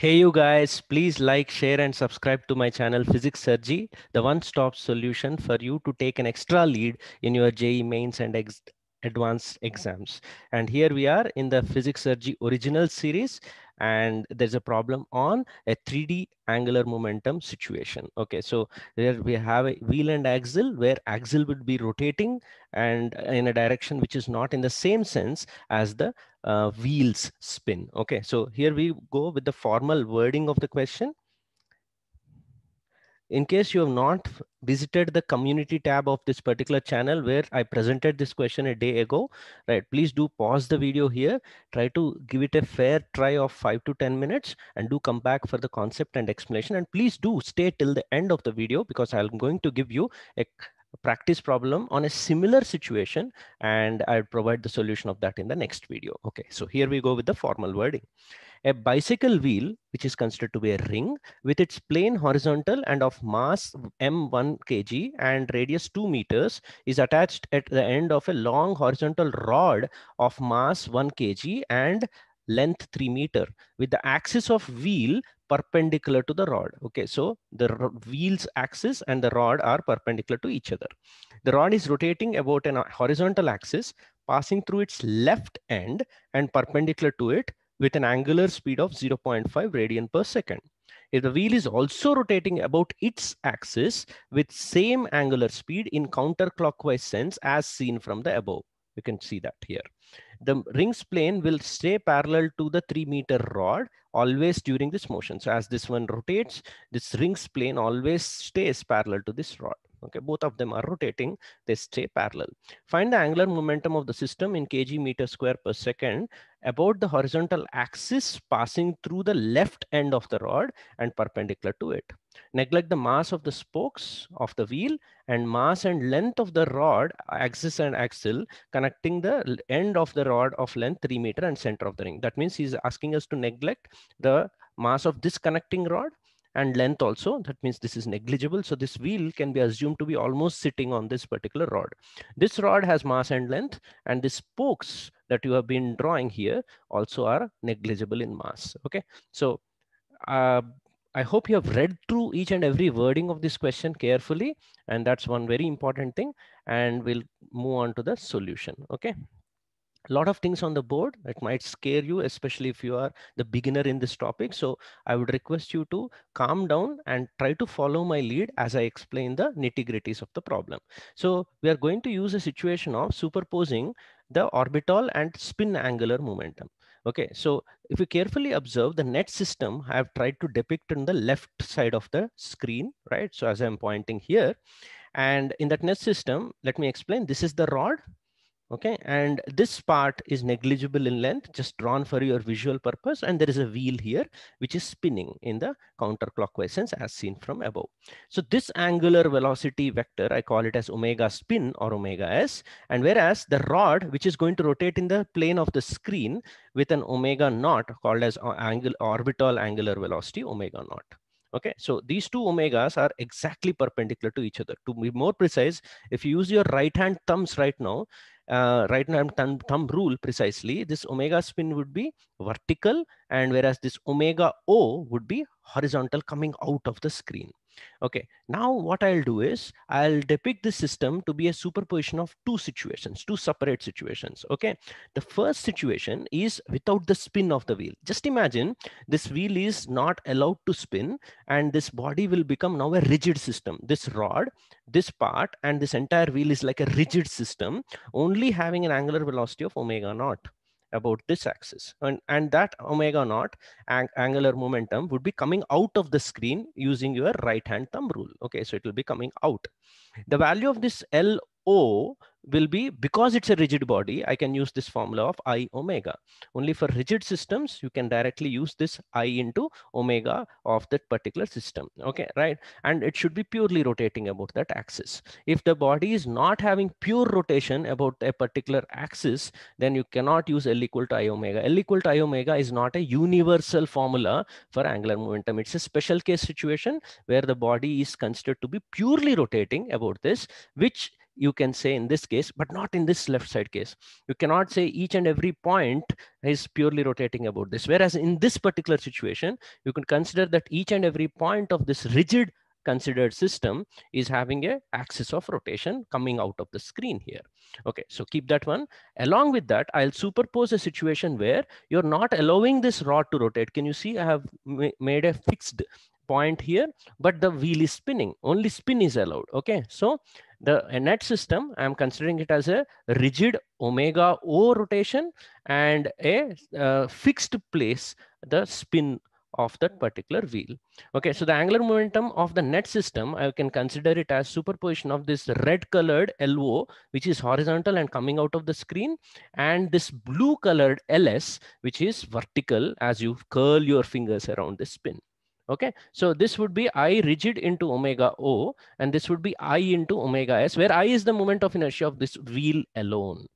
Hey, you guys, please like, share, and subscribe to my channel, Physics Surgery, the one stop solution for you to take an extra lead in your JE mains and ex advanced exams. And here we are in the Physics Surgery original series and there's a problem on a 3D angular momentum situation. Okay, so there we have a wheel and axle where axle would be rotating and in a direction which is not in the same sense as the uh, wheels spin. Okay, so here we go with the formal wording of the question in case you have not visited the community tab of this particular channel where I presented this question a day ago, right? Please do pause the video here. Try to give it a fair try of five to 10 minutes and do come back for the concept and explanation. And please do stay till the end of the video because I'm going to give you a practice problem on a similar situation and I'll provide the solution of that in the next video. Okay, so here we go with the formal wording. A bicycle wheel, which is considered to be a ring with its plane horizontal and of mass M1 kg and radius 2 meters is attached at the end of a long horizontal rod of mass 1 kg and length 3 meter with the axis of wheel perpendicular to the rod. Okay, so the wheel's axis and the rod are perpendicular to each other. The rod is rotating about an uh, horizontal axis, passing through its left end and perpendicular to it with an angular speed of 0.5 radian per second. If the wheel is also rotating about its axis with same angular speed in counterclockwise sense as seen from the above. You can see that here the rings plane will stay parallel to the three meter rod always during this motion. So as this one rotates, this rings plane always stays parallel to this rod. Okay, both of them are rotating, they stay parallel. Find the angular momentum of the system in kg meter square per second about the horizontal axis passing through the left end of the rod and perpendicular to it. Neglect the mass of the spokes of the wheel and mass and length of the rod, axis and axle, connecting the end of the rod of length 3 meter and center of the ring. That means he's asking us to neglect the mass of this connecting rod and length also that means this is negligible so this wheel can be assumed to be almost sitting on this particular rod this rod has mass and length and the spokes that you have been drawing here also are negligible in mass okay so uh, I hope you have read through each and every wording of this question carefully. And that's one very important thing. And we'll move on to the solution. Okay. A lot of things on the board. It might scare you, especially if you are the beginner in this topic. So I would request you to calm down and try to follow my lead as I explain the nitty gritties of the problem. So we are going to use a situation of superposing the orbital and spin angular momentum. Okay, so if you carefully observe the net system, I have tried to depict in the left side of the screen, right? So as I'm pointing here, and in that net system, let me explain, this is the rod, Okay, and this part is negligible in length, just drawn for your visual purpose. And there is a wheel here, which is spinning in the counterclockwise sense as seen from above. So this angular velocity vector, I call it as omega spin or omega s. And whereas the rod, which is going to rotate in the plane of the screen with an omega naught called as angle, orbital angular velocity omega naught. Okay, so these two omegas are exactly perpendicular to each other. To be more precise, if you use your right hand thumbs right now, uh, right now thumb, thumb rule precisely, this omega spin would be vertical and whereas this omega O would be horizontal coming out of the screen. Okay, now what I'll do is I'll depict the system to be a superposition of two situations, two separate situations. Okay, the first situation is without the spin of the wheel. Just imagine this wheel is not allowed to spin and this body will become now a rigid system. This rod, this part and this entire wheel is like a rigid system only having an angular velocity of omega naught about this axis. And, and that omega naught ang angular momentum would be coming out of the screen using your right hand thumb rule. Okay, so it will be coming out. The value of this LO will be because it's a rigid body, I can use this formula of I omega. Only for rigid systems, you can directly use this I into omega of that particular system. Okay, right. And it should be purely rotating about that axis. If the body is not having pure rotation about a particular axis, then you cannot use L equal to I omega. L equal to I omega is not a universal formula for angular momentum. It's a special case situation where the body is considered to be purely rotating about this, which you can say in this case, but not in this left side case. You cannot say each and every point is purely rotating about this. Whereas in this particular situation, you can consider that each and every point of this rigid considered system is having a axis of rotation coming out of the screen here. Okay, so keep that one. Along with that, I'll superpose a situation where you're not allowing this rod to rotate. Can you see I have made a fixed point here, but the wheel is spinning. Only spin is allowed. Okay. So the net system, I'm considering it as a rigid omega O rotation and a uh, fixed place, the spin of that particular wheel. Okay, so the angular momentum of the net system, I can consider it as superposition of this red colored LO, which is horizontal and coming out of the screen, and this blue colored LS, which is vertical as you curl your fingers around the spin. Okay, so this would be I rigid into omega O, and this would be I into omega S, where I is the moment of inertia of this wheel alone.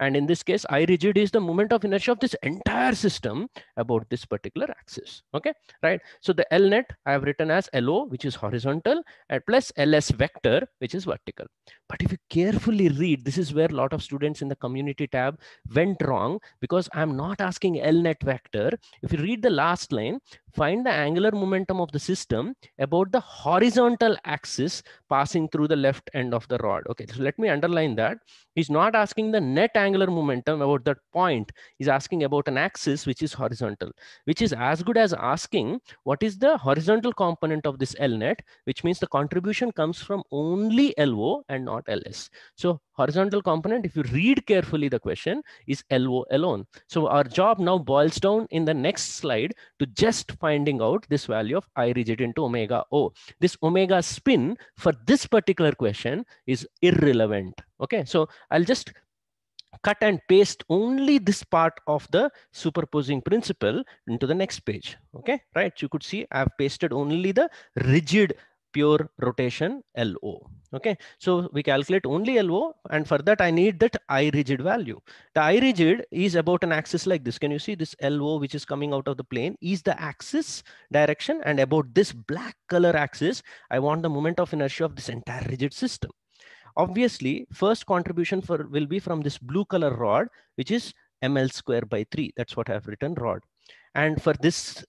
And in this case, I rigid is the moment of inertia of this entire system about this particular axis. Okay, right. So the L net I have written as LO, which is horizontal, and plus LS vector, which is vertical. But if you carefully read, this is where a lot of students in the community tab went wrong because I'm not asking L net vector. If you read the last line, find the angular momentum of the system about the horizontal axis passing through the left end of the rod. Okay, so let me underline that. He's not asking the net angular momentum about that point is asking about an axis which is horizontal, which is as good as asking what is the horizontal component of this L net, which means the contribution comes from only LO and not LS. So horizontal component, if you read carefully the question, is LO alone. So our job now boils down in the next slide to just finding out this value of I rigid into omega O. This omega spin for this particular question is irrelevant. Okay, so I'll just cut and paste only this part of the superposing principle into the next page. Okay, right? You could see I've pasted only the rigid pure rotation LO. Okay, so we calculate only LO and for that I need that I rigid value. The I rigid is about an axis like this. Can you see this LO which is coming out of the plane is the axis direction and about this black color axis, I want the moment of inertia of this entire rigid system. Obviously, first contribution for will be from this blue color rod, which is ml square by 3. That's what I've written rod. And for this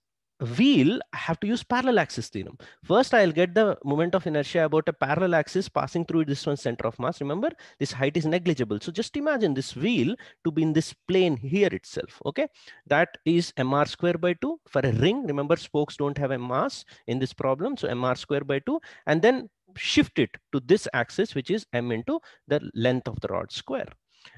wheel, I have to use parallel axis theorem. First, I'll get the moment of inertia about a parallel axis passing through this one center of mass. Remember, this height is negligible. So just imagine this wheel to be in this plane here itself. Okay, that is mr square by 2 for a ring. Remember, spokes don't have a mass in this problem. So mr square by 2 and then shift it to this axis, which is m into the length of the rod square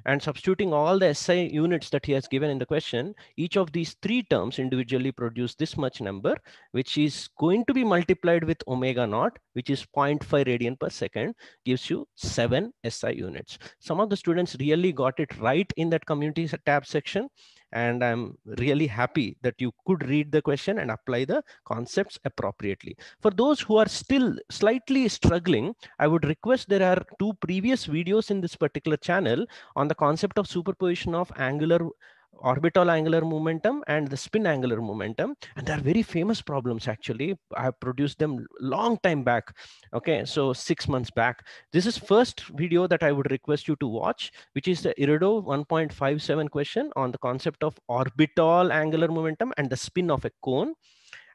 and substituting all the SI units that he has given in the question, each of these three terms individually produce this much number, which is going to be multiplied with omega naught, which is 0.5 radian per second, gives you seven SI units. Some of the students really got it right in that community tab section. And I'm really happy that you could read the question and apply the concepts appropriately. For those who are still slightly struggling, I would request there are two previous videos in this particular channel on the concept of superposition of angular orbital angular momentum and the spin angular momentum and they're very famous problems actually i have produced them long time back okay so six months back this is first video that i would request you to watch which is the irido 1.57 question on the concept of orbital angular momentum and the spin of a cone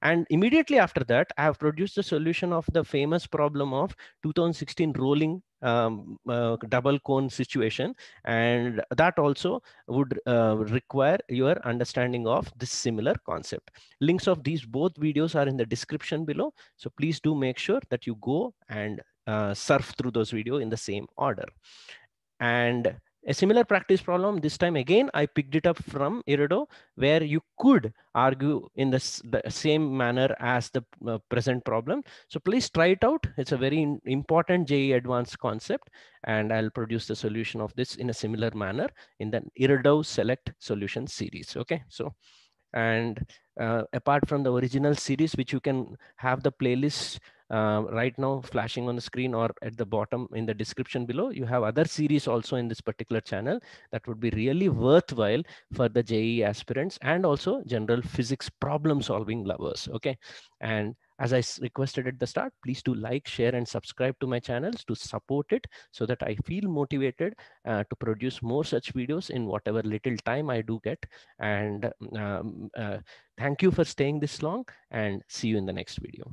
and immediately after that i have produced the solution of the famous problem of 2016 rolling um, uh, double cone situation. And that also would uh, require your understanding of this similar concept. Links of these both videos are in the description below. So please do make sure that you go and uh, surf through those videos in the same order. And a similar practice problem this time again i picked it up from irido where you could argue in the same manner as the uh, present problem so please try it out it's a very important je advanced concept and i'll produce the solution of this in a similar manner in the irido select solution series okay so and uh, apart from the original series which you can have the playlist uh, right now flashing on the screen or at the bottom in the description below. You have other series also in this particular channel that would be really worthwhile for the JE aspirants and also general physics problem solving lovers. Okay. And as I requested at the start, please do like, share, and subscribe to my channels to support it so that I feel motivated uh, to produce more such videos in whatever little time I do get. And um, uh, thank you for staying this long and see you in the next video.